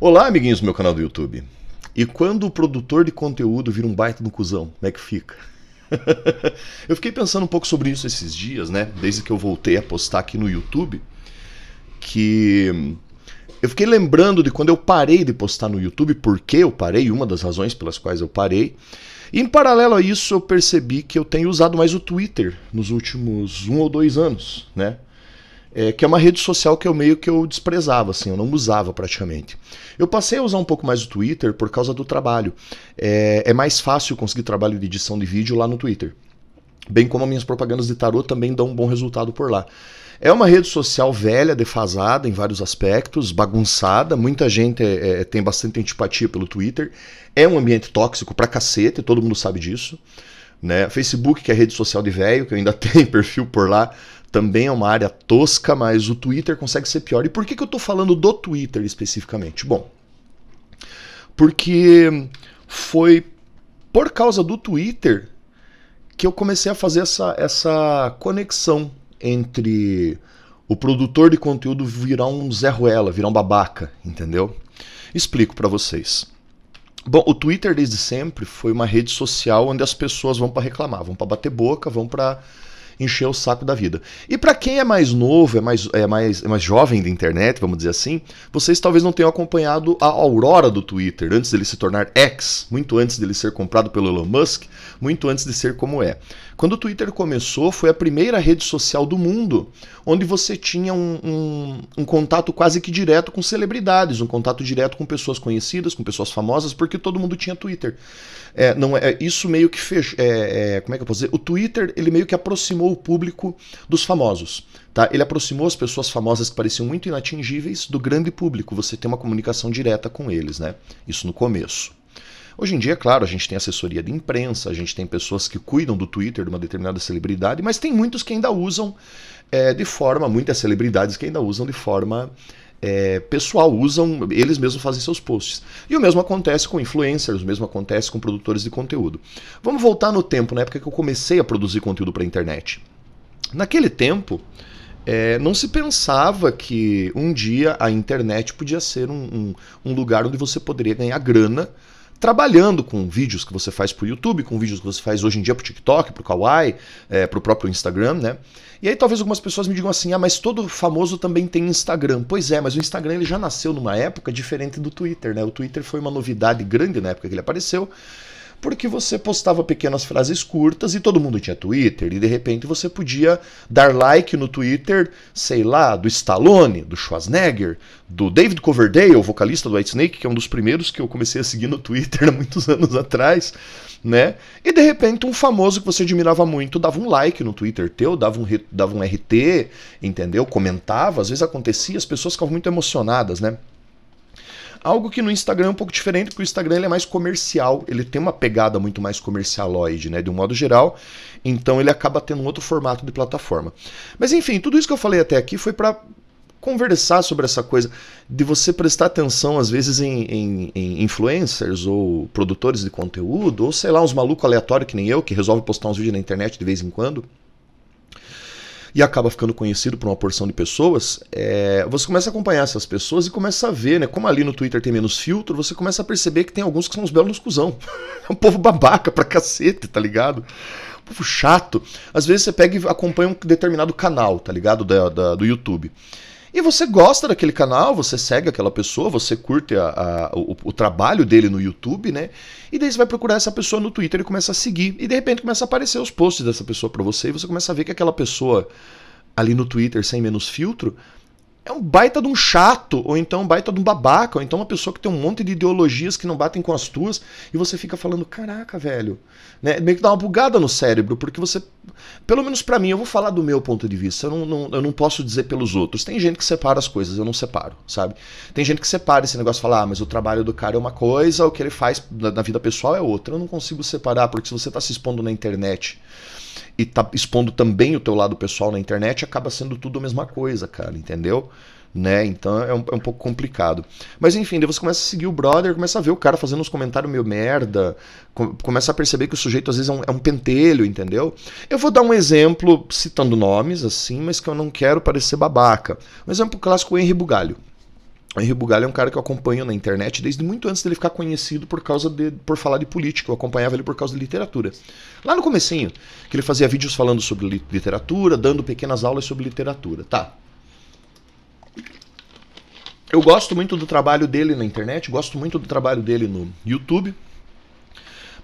Olá, amiguinhos do meu canal do YouTube. E quando o produtor de conteúdo vira um baita no cuzão, como é que fica? eu fiquei pensando um pouco sobre isso esses dias, né? Desde que eu voltei a postar aqui no YouTube, que eu fiquei lembrando de quando eu parei de postar no YouTube, Porque eu parei, uma das razões pelas quais eu parei. E em paralelo a isso, eu percebi que eu tenho usado mais o Twitter nos últimos um ou dois anos, né? é, que é uma rede social que eu meio que eu desprezava, assim, eu não usava praticamente. Eu passei a usar um pouco mais o Twitter por causa do trabalho. É, é mais fácil conseguir trabalho de edição de vídeo lá no Twitter. Bem como as minhas propagandas de tarô também dão um bom resultado por lá. É uma rede social velha, defasada em vários aspectos, bagunçada. Muita gente é, é, tem bastante antipatia pelo Twitter. É um ambiente tóxico pra cacete, todo mundo sabe disso. Né? Facebook, que é rede social de velho, que eu ainda tenho perfil por lá, também é uma área tosca, mas o Twitter consegue ser pior. E por que, que eu estou falando do Twitter especificamente? Bom, porque foi por causa do Twitter que eu comecei a fazer essa, essa conexão entre o produtor de conteúdo virar um Zé Ruela, virar um babaca, entendeu? Explico para vocês. Bom, o Twitter desde sempre foi uma rede social onde as pessoas vão para reclamar, vão para bater boca, vão para encher o saco da vida. E para quem é mais novo, é mais, é, mais, é mais jovem da internet, vamos dizer assim, vocês talvez não tenham acompanhado a aurora do Twitter, antes dele se tornar X, muito antes dele ser comprado pelo Elon Musk, muito antes de ser como é. Quando o Twitter começou, foi a primeira rede social do mundo onde você tinha um, um, um contato quase que direto com celebridades, um contato direto com pessoas conhecidas, com pessoas famosas, porque todo mundo tinha Twitter. É, não é, é isso meio que fez, é, é, como é que eu posso dizer? O Twitter ele meio que aproximou o público dos famosos. Tá? Ele aproximou as pessoas famosas que pareciam muito inatingíveis do grande público. Você tem uma comunicação direta com eles, né? Isso no começo. Hoje em dia, claro, a gente tem assessoria de imprensa, a gente tem pessoas que cuidam do Twitter de uma determinada celebridade, mas tem muitos que ainda usam é, de forma, muitas celebridades que ainda usam de forma é, pessoal, usam, eles mesmos fazem seus posts. E o mesmo acontece com influencers, o mesmo acontece com produtores de conteúdo. Vamos voltar no tempo, na época que eu comecei a produzir conteúdo para a internet. Naquele tempo, é, não se pensava que um dia a internet podia ser um, um, um lugar onde você poderia ganhar grana trabalhando com vídeos que você faz para o YouTube, com vídeos que você faz hoje em dia para o TikTok, para o Kawaii, é, eh, para o próprio Instagram, né? E aí talvez algumas pessoas me digam assim, ah, mas todo famoso também tem Instagram. Pois é, mas o Instagram ele já nasceu numa época diferente do Twitter, né? O Twitter foi uma novidade grande na época que ele apareceu porque você postava pequenas frases curtas e todo mundo tinha Twitter, e de repente você podia dar like no Twitter, sei lá, do Stallone, do Schwarzenegger, do David Coverdale, vocalista do Whitesnake, que é um dos primeiros que eu comecei a seguir no Twitter há muitos anos atrás, né? E de repente um famoso que você admirava muito dava um like no Twitter teu, dava um, dava um RT, entendeu? Comentava, às vezes acontecia, as pessoas ficavam muito emocionadas, né? Algo que no Instagram é um pouco diferente, porque o Instagram é mais comercial, ele tem uma pegada muito mais comercialoide, né, de um modo geral. Então ele acaba tendo um outro formato de plataforma. Mas enfim, tudo isso que eu falei até aqui foi para conversar sobre essa coisa de você prestar atenção às vezes em, em, em, influencers ou produtores de conteúdo ou sei lá uns malucos aleatórios que nem eu que resolve postar uns vídeos na internet de vez em quando e acaba ficando conhecido por uma porção de pessoas, é, você começa a acompanhar essas pessoas e começa a ver, né? Como ali no Twitter tem menos filtro, você começa a perceber que tem alguns que são uns belos cuzão. É um povo babaca pra cacete, tá ligado? Um povo chato. Às vezes você pega e acompanha um determinado canal, tá ligado? Da, da do YouTube. E você gosta daquele canal, você segue aquela pessoa, você curte a, a, o, o, trabalho dele no YouTube, né? E daí você vai procurar essa pessoa no Twitter e começa a seguir. E de repente começa a aparecer os posts dessa pessoa para você e você começa a ver que aquela pessoa ali no Twitter sem menos filtro é um baita de um chato, ou então um baita de um babaca, ou então uma pessoa que tem um monte de ideologias que não batem com as tuas, e você fica falando, caraca, velho. Né? Meio que dá uma bugada no cérebro, porque você. Pelo menos para mim, eu vou falar do meu ponto de vista, eu não, não, eu não posso dizer pelos outros. Tem gente que separa as coisas, eu não separo, sabe? Tem gente que separa esse negócio e fala, ah, mas o trabalho do cara é uma coisa, o que ele faz na, na vida pessoal é outra. Eu não consigo separar, porque se você tá se expondo na internet e tá expondo também o teu lado pessoal na internet, acaba sendo tudo a mesma coisa, cara, entendeu? né? Então é um, é um pouco complicado. Mas enfim, daí você começa a seguir o brother, começa a ver o cara fazendo uns comentários meio merda, começa a perceber que o sujeito às vezes é um, é um pentelho, entendeu? Eu vou dar um exemplo citando nomes assim, mas que eu não quero parecer babaca. Um exemplo clássico é Henry Bugalho. O Henry Bugalho é um cara que eu acompanho na internet desde muito antes dele ficar conhecido por causa de por falar de política. Eu acompanhava ele por causa de literatura. Lá no comecinho, que ele fazia vídeos falando sobre literatura, dando pequenas aulas sobre literatura. Tá eu gosto muito do trabalho dele na internet, gosto muito do trabalho dele no YouTube.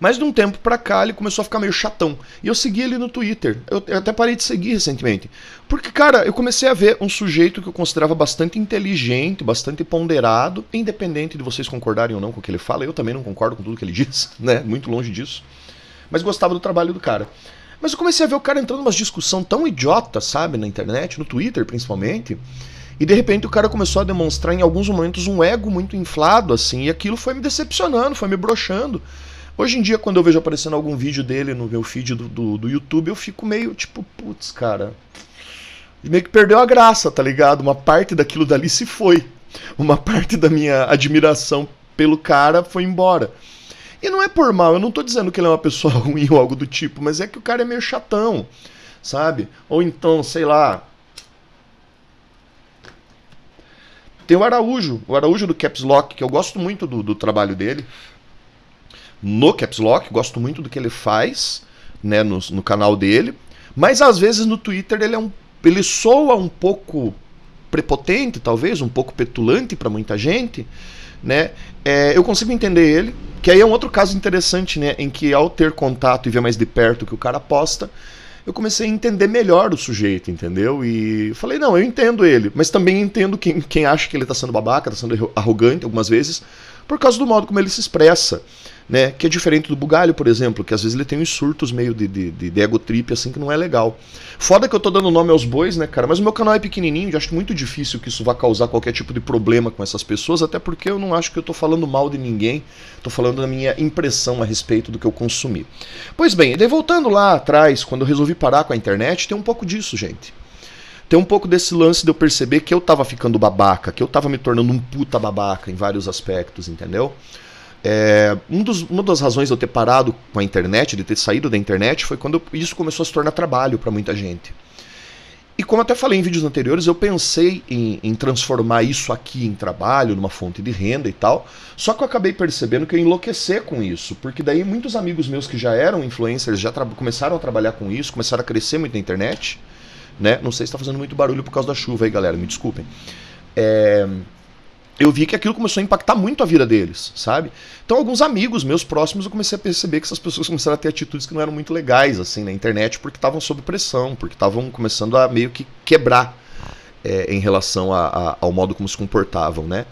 Mas de um tempo pra cá ele começou a ficar meio chatão. E eu segui ele no Twitter. Eu, eu, até parei de seguir recentemente. Porque, cara, eu comecei a ver um sujeito que eu considerava bastante inteligente, bastante ponderado, independente de vocês concordarem ou não com o que ele fala. Eu também não concordo com tudo que ele diz, né? Muito longe disso. Mas gostava do trabalho do cara. Mas eu comecei a ver o cara entrando em umas discussão tão idiota, sabe, na internet, no Twitter principalmente e de repente o cara começou a demonstrar em alguns momentos um ego muito inflado, assim, e aquilo foi me decepcionando, foi me broxando. Hoje em dia, quando eu vejo aparecendo algum vídeo dele no meu feed do, do, do YouTube, eu fico meio tipo, putz, cara. Meio que perdeu a graça, tá ligado? Uma parte daquilo dali se foi. Uma parte da minha admiração pelo cara foi embora. E não é por mal, eu não tô dizendo que ele é uma pessoa ruim ou algo do tipo, mas é que o cara é meio chatão, sabe? Ou então, sei lá, Tem o Araújo, o Araújo do Caps Lock, que eu gosto muito do, do trabalho dele. No Caps Lock, gosto muito do que ele faz né, no, no canal dele. Mas às vezes no Twitter ele é um. ele soa um pouco prepotente, talvez, um pouco petulante para muita gente. Né? É, eu consigo entender ele, que aí é um outro caso interessante, né? Em que ao ter contato e ver mais de perto o que o cara posta, eu comecei a entender melhor o sujeito, entendeu? E falei, não, eu entendo ele, mas também entendo quem, quem acha que ele está sendo babaca, está sendo arrogante algumas vezes, por causa do modo como ele se expressa. Né, que é diferente do bugalho, por exemplo, que às vezes ele tem uns surtos meio de, de, de, de ego trip, assim, que não é legal. Foda que eu tô dando nome aos bois, né, cara? Mas o meu canal é pequenininho, eu acho muito difícil que isso vá causar qualquer tipo de problema com essas pessoas, até porque eu não acho que eu tô falando mal de ninguém, tô falando da minha impressão a respeito do que eu consumi. Pois bem, e voltando lá atrás, quando eu resolvi parar com a internet, tem um pouco disso, gente tem um pouco desse lance de eu perceber que eu tava ficando babaca, que eu tava me tornando um puta babaca em vários aspectos, entendeu? É, um dos, uma das razões de eu ter parado com a internet, de ter saído da internet, foi quando eu, isso começou a se tornar trabalho para muita gente. E como até falei em vídeos anteriores, eu pensei em, em, transformar isso aqui em trabalho, numa fonte de renda e tal. Só que eu acabei percebendo que eu enlouquecer com isso, porque daí muitos amigos meus que já eram influencers já começaram a trabalhar com isso, começaram a crescer muito na internet né? Não sei se está fazendo muito barulho por causa da chuva aí, galera, me desculpem. É, eu vi que aquilo começou a impactar muito a vida deles, sabe? Então, alguns amigos meus próximos, eu comecei a perceber que essas pessoas começaram a ter atitudes que não eram muito legais, assim, na internet, porque estavam sob pressão, porque estavam começando a meio que quebrar é, em relação a, a, ao modo como se comportavam, né?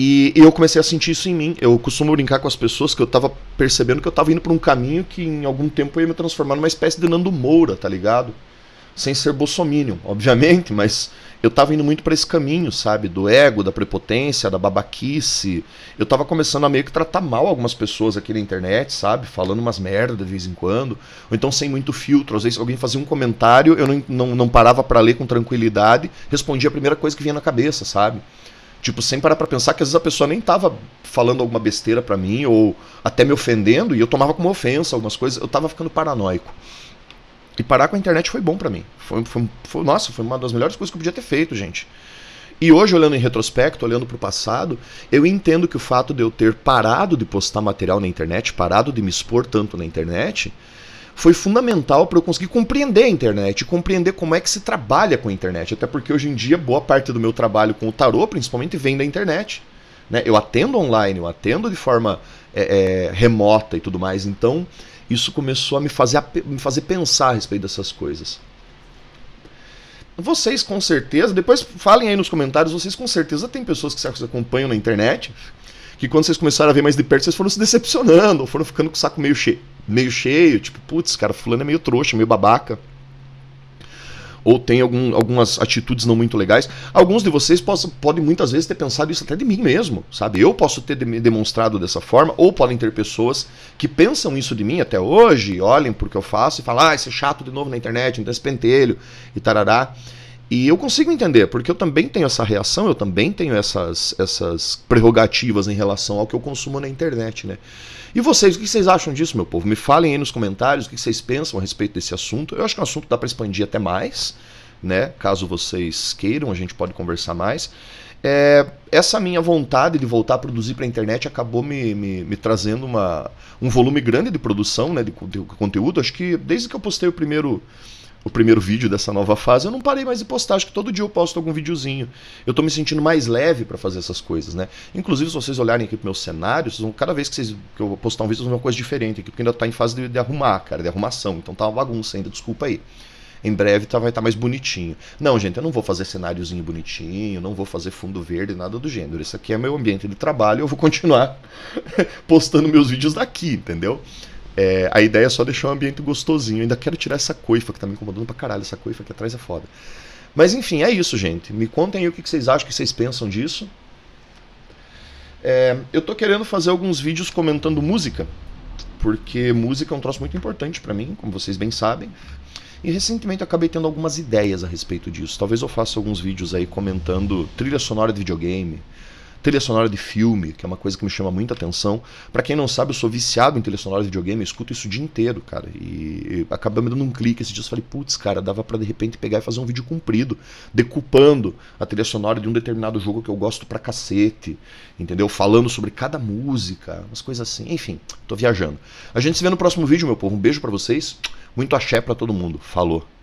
E, eu comecei a sentir isso em mim. Eu costumo brincar com as pessoas que eu tava percebendo que eu tava indo por um caminho que em algum tempo ia me transformar numa espécie de Nando Moura, tá ligado? sem ser bolsominion, obviamente, mas eu estava indo muito para esse caminho, sabe? Do ego, da prepotência, da babaquice. Eu estava começando a meio que tratar mal algumas pessoas aqui na internet, sabe? Falando umas merdas de vez em quando. Ou então sem muito filtro. Às vezes alguém fazia um comentário, eu não, não, não parava para ler com tranquilidade, respondia a primeira coisa que vinha na cabeça, sabe? Tipo, sem parar pra pensar que às vezes a pessoa nem tava falando alguma besteira para mim, ou até me ofendendo, e eu tomava como ofensa algumas coisas. Eu tava ficando paranoico. E parar com a internet foi bom para mim. Foi, foi, foi, nossa, foi uma das melhores coisas que eu podia ter feito, gente. E hoje, olhando em retrospecto, olhando para o passado, eu entendo que o fato de eu ter parado de postar material na internet, parado de me expor tanto na internet, foi fundamental para eu conseguir compreender a internet, compreender como é que se trabalha com a internet. Até porque hoje em dia, boa parte do meu trabalho com o tarô, principalmente, vem da internet. Né? Eu atendo online, eu atendo de forma é, é, remota e tudo mais. Então, isso começou a me fazer, a me fazer pensar a respeito dessas coisas. Vocês com certeza, depois falem aí nos comentários, vocês com certeza tem pessoas que vocês acompanham na internet, que quando vocês começaram a ver mais de perto, vocês foram se decepcionando, ou foram ficando com o saco meio cheio, meio cheio tipo, putz, cara, fulano é meio trouxa, meio babaca ou tem algum, algumas atitudes não muito legais. Alguns de vocês possam, podem muitas vezes ter pensado isso até de mim mesmo, sabe? Eu posso ter me demonstrado dessa forma, ou podem ter pessoas que pensam isso de mim até hoje, olhem porque eu faço e falam, ah, isso é chato de novo na internet, então esse pentelho e tarará. E eu consigo entender, porque eu também tenho essa reação, eu também tenho essas, essas prerrogativas em relação ao que eu consumo na internet, né? E vocês, o que vocês acham disso, meu povo? Me falem aí nos comentários o que vocês pensam a respeito desse assunto. Eu acho que é um assunto que dá para expandir até mais, né? Caso vocês queiram, a gente pode conversar mais. É, essa minha vontade de voltar a produzir para a internet acabou me, me, me, trazendo uma, um volume grande de produção, né, de, de conteúdo. Acho que desde que eu postei o primeiro o primeiro vídeo dessa nova fase, eu não parei mais de postar. Acho que todo dia eu posto algum videozinho. Eu tô me sentindo mais leve para fazer essas coisas, né? Inclusive, se vocês olharem aqui pro meu cenário, vão, cada vez que, vocês, que eu postar um vídeo, vocês vão ver uma coisa diferente aqui, porque ainda tá em fase de, de arrumar, cara, de arrumação. Então tá uma bagunça ainda, desculpa aí em breve tá, vai estar tá mais bonitinho. Não, gente, eu não vou fazer cenáriozinho bonitinho, não vou fazer fundo verde, nada do gênero. Isso aqui é meu ambiente de trabalho, eu vou continuar postando meus vídeos daqui, entendeu? É, a ideia é só deixar o ambiente gostosinho. ainda quero tirar essa coifa que tá me incomodando pra caralho. Essa coifa aqui atrás é foda. Mas enfim, é isso, gente. Me contem aí o que vocês acham, o que vocês pensam disso. É, eu tô querendo fazer alguns vídeos comentando música, porque música é um troço muito importante para mim, como vocês bem sabem. E recentemente eu acabei tendo algumas ideias a respeito disso. Talvez eu faça alguns vídeos aí comentando trilha sonora de videogame, trilha sonora de filme, que é uma coisa que me chama muita atenção. Para quem não sabe, eu sou viciado em trilha sonora de videogame, eu escuto isso o dia inteiro, cara. E, e acaba me dando um clique esses dias, eu falei, putz, cara, dava para de repente pegar e fazer um vídeo comprido, decupando a trilha sonora de um determinado jogo que eu gosto pra cacete, entendeu? Falando sobre cada música, umas coisas assim. Enfim, tô viajando. A gente se vê no próximo vídeo, meu povo. Um beijo para vocês. Muito axé para todo mundo. Falou.